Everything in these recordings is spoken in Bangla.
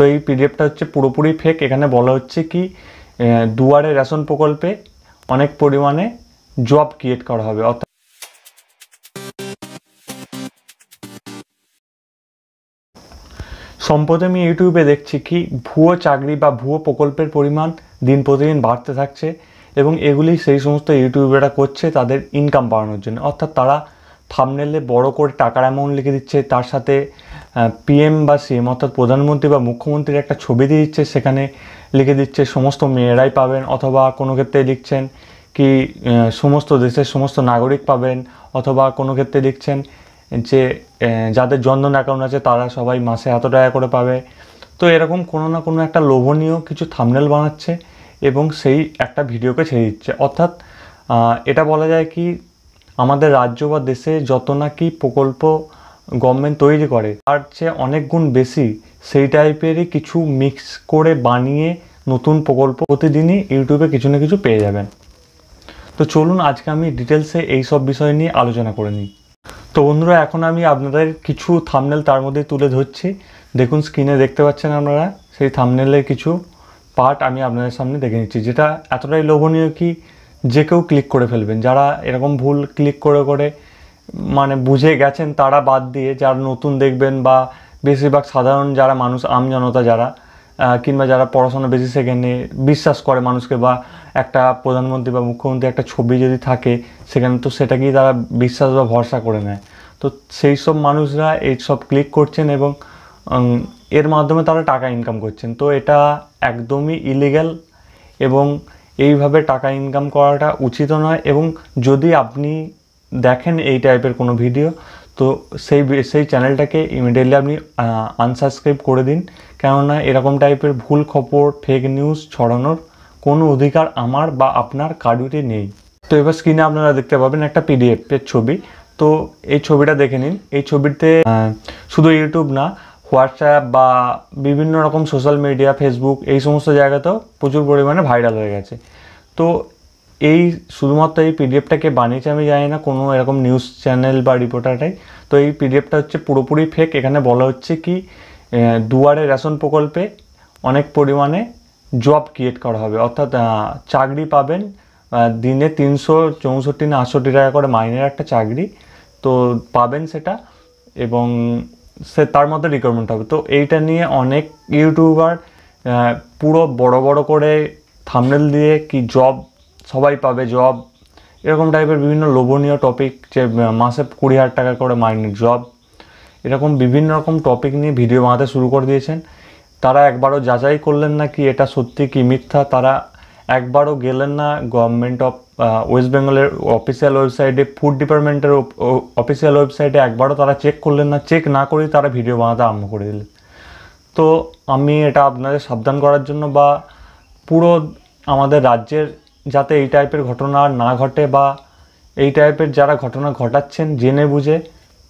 তো এই পিডিএফটা হচ্ছে পুরোপুরি ফেক এখানে বলা হচ্ছে কি দুয়ারে রেশন প্রকল্পে অনেক পরিমাণে জব ক্রিয়েট করা হবে অর্থাৎ সম্প্রতি আমি ইউটিউবে দেখছি কি ভুয়ো চাকরি বা ভুয়ো প্রকল্পের পরিমাণ দিন প্রতিদিন বাড়তে থাকছে এবং এগুলি সেই সমস্ত ইউটিউবেরা করছে তাদের ইনকাম বাড়ানোর জন্য অর্থাৎ তারা থামনেলে বড় করে টাকার অ্যামাউন্ট লিখে দিচ্ছে তার সাথে পিএম বা সিএম অর্থাৎ প্রধানমন্ত্রী বা মুখ্যমন্ত্রীর একটা ছবি দিয়ে দিচ্ছে সেখানে লিখে দিচ্ছে সমস্ত মেয়েরাই পাবেন অথবা কোনো ক্ষেত্রে লিখছেন কি সমস্ত দেশের সমস্ত নাগরিক পাবেন অথবা কোনো ক্ষেত্রে লিখছেন যে যাদের জনধন অ্যাকাউন্ট আছে তারা সবাই মাসে এত টাকা করে পাবে তো এরকম কোনো না কোনো একটা লোভনীয় কিছু থামনেল বানাচ্ছে এবং সেই একটা ভিডিওকে ছেড়ে দিচ্ছে অর্থাৎ এটা বলা যায় কি আমাদের রাজ্য বা দেশে যত নাকি প্রকল্প গভর্নমেন্ট তৈরি করে তার চেয়ে অনেক গুণ বেশি সেই টাইপেরই কিছু মিক্স করে বানিয়ে নতুন প্রকল্প প্রতিদিনই ইউটিউবে কিছু না কিছু পেয়ে যাবেন তো চলুন আজকে আমি ডিটেলসে এই সব বিষয় নিয়ে আলোচনা করে নিই তো বন্ধুরা এখন আমি আপনাদের কিছু থামনেল তার মধ্যে তুলে ধরছি দেখুন স্ক্রিনে দেখতে পাচ্ছেন আপনারা সেই থামনেলের কিছু পার্ট আমি আপনাদের সামনে দেখে নিচ্ছি যেটা এতটাই লোভনীয় কি যে কেউ ক্লিক করে ফেলবেন যারা এরকম ভুল ক্লিক করে করে মানে বুঝে গেছেন তারা বাদ দিয়ে যারা নতুন দেখবেন বা বেশিরভাগ সাধারণ যারা মানুষ আমজনতা যারা কিংবা যারা পড়াশোনা বেশি সেখানে বিশ্বাস করে মানুষকে বা একটা প্রধানমন্ত্রী বা মুখ্যমন্ত্রী একটা ছবি যদি থাকে সেখানে তো সেটাকেই তারা বিশ্বাস বা ভরসা করে নেয় তো সেই সব মানুষরা এই সব ক্লিক করছেন এবং এর মাধ্যমে তারা টাকা ইনকাম করছেন তো এটা একদমই ইলিগ্যাল এবং এইভাবে টাকা ইনকাম করাটা উচিত নয় এবং যদি আপনি দেখেন এই টাইপের কোনো ভিডিও তো সেই সেই চ্যানেলটাকে ইমিডিয়েটলি আপনি আনসাবস্ক্রাইব করে দিন কেননা এরকম টাইপের ভুল খবর ফেক নিউজ ছড়ানোর কোনো অধিকার আমার বা আপনার কার্ডুটি নেই তো এবার স্ক্রিনে আপনারা দেখতে পাবেন একটা পিডিএফের ছবি তো এই ছবিটা দেখে নিন এই ছবিতে শুধু ইউটিউব না হোয়াটসঅ্যাপ বা বিভিন্ন রকম সোশ্যাল মিডিয়া ফেসবুক এই সমস্ত জায়গাতেও প্রচুর পরিমাণে ভাইরাল হয়ে গেছে তো এই শুধুমাত্র এই পিডিএফটাকে বানিয়েছে আমি জানি না কোনো এরকম নিউজ চ্যানেল বা রিপোর্টারটাই তো এই পিডিএফটা হচ্ছে পুরোপুরি ফেক এখানে বলা হচ্ছে কি দুয়ারে রেশন প্রকল্পে অনেক পরিমাণে জব ক্রিয়েট করা হবে অর্থাৎ চাকরি পাবেন দিনে তিনশো চৌষট্টি না আটষট্টি টাকা করে মাইনের একটা চাকরি তো পাবেন সেটা এবং সে তার মধ্যে রিকোয়ারমেন্ট হবে তো এইটা নিয়ে অনেক ইউটিউবার পুরো বড় বড় করে থামনেল দিয়ে কি জব সবাই পাবে জব এরকম টাইপের বিভিন্ন লোভনীয় টপিক যে মাসে কুড়ি হাজার টাকা করে মাইনের জব এরকম বিভিন্ন রকম টপিক নিয়ে ভিডিও বানাতে শুরু করে দিয়েছেন তারা একবারও যাচাই করলেন না কি এটা সত্যি কি মিথ্যা তারা একবারও গেলেন না গভর্নমেন্ট অফ ওয়েস্ট বেঙ্গলের অফিসিয়াল ওয়েবসাইটে ফুড ডিপার্টমেন্টের অফিসিয়াল ওয়েবসাইটে একবারও তারা চেক করলেন না চেক না করেই তারা ভিডিও বানাতে আরম্ভ করে দিলেন তো আমি এটা আপনাদের সাবধান করার জন্য বা পুরো আমাদের রাজ্যের যাতে এই টাইপের ঘটনা আর না ঘটে বা এই টাইপের যারা ঘটনা ঘটাচ্ছেন জেনে বুঝে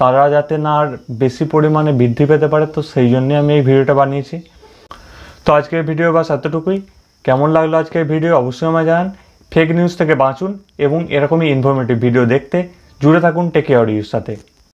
তারা যাতে না আর বেশি পরিমাণে বৃদ্ধি পেতে পারে তো সেই জন্যে আমি এই ভিডিওটা বানিয়েছি তো আজকের ভিডিও বাস এতটুকুই কেমন লাগলো আজকের ভিডিও অবশ্যই আমায় জানান ফেক নিউজ থেকে বাঁচুন এবং এরকমই ইনফরমেটিভ ভিডিও দেখতে জুড়ে থাকুন টেকে অডিওর সাথে